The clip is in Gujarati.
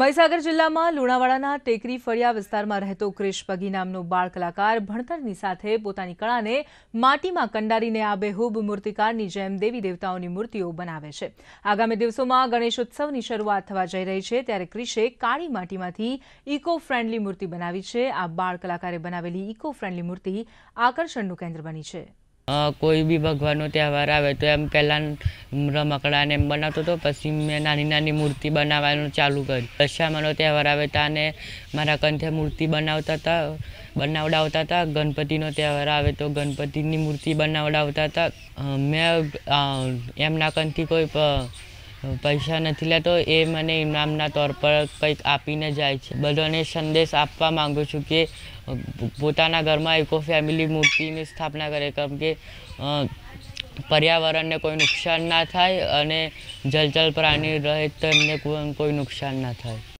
મહીસાગર જિલ્લામાં લુણાવાડાના ટેકરી ફળિયા વિસ્તારમાં રહેતો ક્રિશ પગી નામનો બાળ કલાકાર ભણતરની સાથે પોતાની કળાને માટીમાં કંડારીને આબેહૂબ મૂર્તિકારની જેમ દેવી દેવતાઓની મૂર્તિઓ બનાવે છે આગામી દિવસોમાં ગણેશોત્સવની શરૂઆત થવા જઈ રહી છે ત્યારે ક્રિશે કાળી માટીમાંથી ઇકો ફ્રેન્ડલી મૂર્તિ બનાવી છે આ બાળ કલાકારે બનાવેલી ઇકો ફ્રેન્ડલી મૂર્તિ આકર્ષણનું કેન્દ્ર બની છે કોઈ બી ભગવાનનો તહેવાર આવે તો એમ પહેલાં રમકડાને એમ બનાવતો હતો પછી મેં નાની નાની મૂર્તિ બનાવવાનું ચાલુ કર્યું દશામાનો તહેવાર આવે તા અને મારા કંઠે મૂર્તિ બનાવતા હતા બનાવડાવતા હતા ગણપતિનો તહેવાર આવે તો ગણપતિની મૂર્તિ બનાવડાવતા હતા મેં એમના કંઠથી કોઈ પૈસા નથી લેતો એ મને ઇનામના તોર પર કંઈક આપીને જાય છે બધાને સંદેશ આપવા માગું છું કે પોતાના ઘરમાં ઇકો ફેમિલી મૂર્તિની સ્થાપના કરે કેમ કે પર્યાવરણને કોઈ નુકસાન ના થાય અને જલચલ પ્રાણી રહે તેમને કોઈ નુકસાન ના થાય